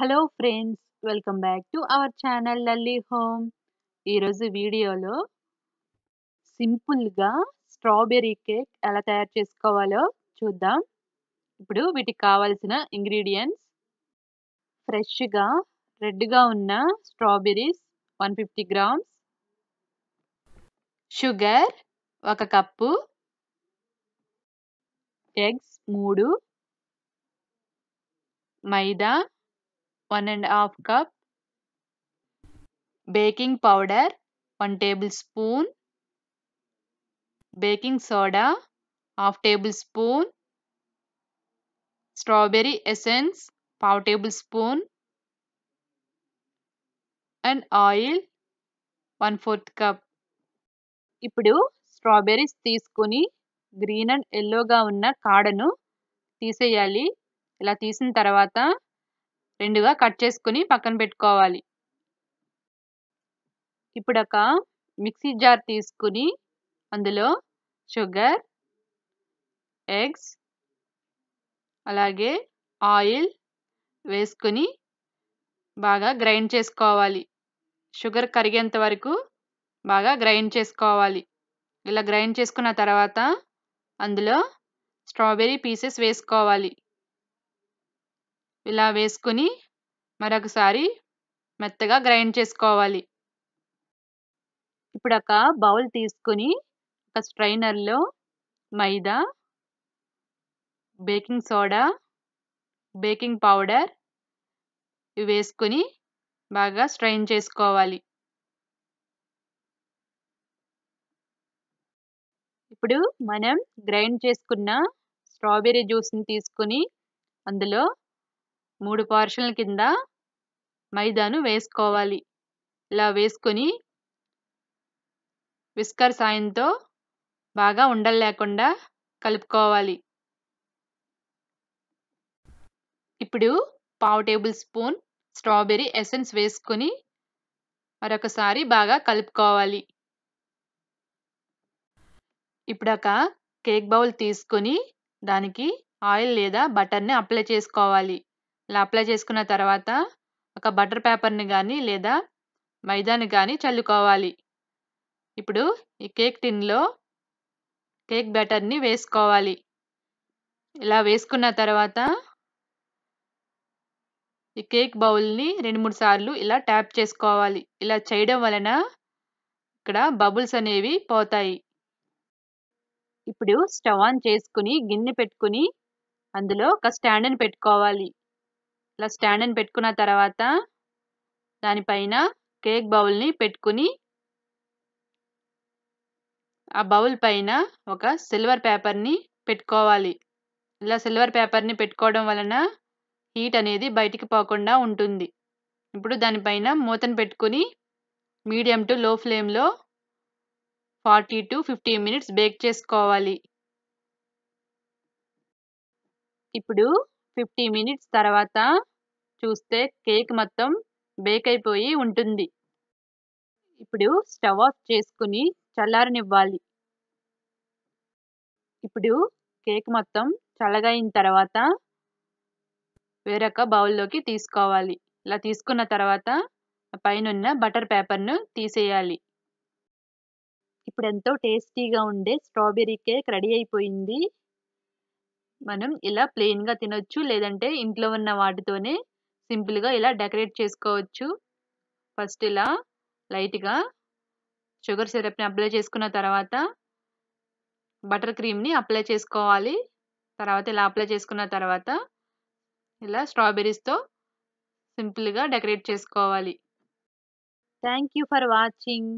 hello friends welcome back to our channel Lalli home ఈరోజు వీడియోలో సింపుల్గా స్ట్రాబెర్రీ కేక్ ఎలా తయారు చేసుకోవాలో చూద్దాం ఇప్పుడు వీటికి కావాల్సిన ఇంగ్రీడియంట్స్ ఫ్రెష్గా రెడ్గా ఉన్న strawberries one fifty grams sugar ఒక కప్పు ఎగ్స్ మూడు మైదా one and half cup baking powder one tablespoon baking soda half tablespoon strawberry essence పావు tablespoon and oil one fourth cup ఇప్పుడు strawberries తీసుకుని green and ఎల్లోగా ఉన్న కాడను తీసేయాలి ఇలా తీసిన తర్వాత రెండుగా కట్ చేసుకుని పక్కన పెట్టుకోవాలి ఇప్పుడు ఒక మిక్సీ జార్ తీసుకుని అందులో షుగర్ ఎగ్స్ అలాగే ఆయిల్ వేసుకుని బాగా గ్రైండ్ చేసుకోవాలి షుగర్ కరిగేంత వరకు బాగా గ్రైండ్ చేసుకోవాలి ఇలా గ్రైండ్ చేసుకున్న తర్వాత అందులో స్ట్రాబెరీ పీసెస్ వేసుకోవాలి ఇలా వేసుకుని మరొకసారి మెత్తగా గ్రైండ్ చేసుకోవాలి ఇప్పుడు ఒక బౌల్ తీసుకుని ఒక స్ట్రైనర్లో మైదా బేకింగ్ సోడా బేకింగ్ పౌడర్ ఇవి వేసుకుని బాగా స్ట్రైన్ చేసుకోవాలి ఇప్పుడు మనం గ్రైండ్ చేసుకున్న స్ట్రాబెర్రీ జ్యూస్ని తీసుకుని అందులో మూడు పార్షన్ల కింద మైదాను వేసుకోవాలి ఇలా వేసుకొని విస్కర్ సాయంతో బాగా ఉండలు లేకుండా కలుపుకోవాలి ఇప్పుడు పావు టేబుల్ స్పూన్ స్ట్రాబెర్రీ ఎసెన్స్ వేసుకొని మరొకసారి బాగా కలుపుకోవాలి ఇప్పుడు ఒక కేక్ బౌల్ తీసుకొని దానికి ఆయిల్ లేదా బటర్ని అప్లై చేసుకోవాలి ఇలా అప్లై చేసుకున్న తర్వాత ఒక బటర్ పేపర్ని కానీ లేదా మైదాని కానీ చల్లుకోవాలి ఇప్పుడు ఈ కేక్ టిన్లో కేక్ బ్యాటర్ని వేసుకోవాలి ఇలా వేసుకున్న తర్వాత ఈ కేక్ బౌల్ని రెండు మూడు సార్లు ఇలా ట్యాప్ చేసుకోవాలి ఇలా చేయడం వలన ఇక్కడ బబుల్స్ అనేవి పోతాయి ఇప్పుడు స్టవ్ ఆన్ చేసుకుని గిన్నె పెట్టుకుని అందులో ఒక స్టాండ్ని పెట్టుకోవాలి ఇలా అని పెట్టుకున్న తర్వాత దానిపైన కేక్ బౌల్ని పెట్టుకుని ఆ బౌల్ పైన ఒక సిల్వర్ పేపర్ని పెట్టుకోవాలి ఇలా సిల్వర్ పేపర్ని పెట్టుకోవడం వలన హీట్ అనేది బయటికి పోకుండా ఉంటుంది ఇప్పుడు దానిపైన మూతను పెట్టుకుని మీడియం టు లో ఫ్లేమ్లో forty to fifty minutes bake చేసుకోవాలి ఇప్పుడు ఫిఫ్టీ మినిట్స్ తర్వాత చూస్తే కేక్ మొత్తం బేక్ అయిపోయి ఉంటుంది ఇప్పుడు స్టవ్ ఆఫ్ చేసుకుని చల్లారనివ్వాలి ఇప్పుడు కేక్ మొత్తం చల్లగైన తర్వాత వేరొక బౌల్లోకి తీసుకోవాలి ఇలా తీసుకున్న తర్వాత పైనున్న బటర్ పేపర్ను తీసేయాలి ఇప్పుడు ఎంతో టేస్టీగా ఉండే స్ట్రాబెర్రీ కేక్ రెడీ అయిపోయింది మనం ఇలా ప్లెయిన్గా తినొచ్చు లేదంటే ఇంట్లో ఉన్న వాటితోనే సింపుల్గా ఇలా డెకరేట్ చేసుకోవచ్చు ఫస్ట్ ఇలా లైట్గా షుగర్ సిరప్ని అప్లై చేసుకున్న తర్వాత బటర్ క్రీమ్ని అప్లై చేసుకోవాలి తర్వాత ఇలా అప్లై చేసుకున్న తర్వాత ఇలా స్ట్రాబెర్రీస్తో సింపుల్గా డెకరేట్ చేసుకోవాలి థ్యాంక్ యూ ఫర్ వాచింగ్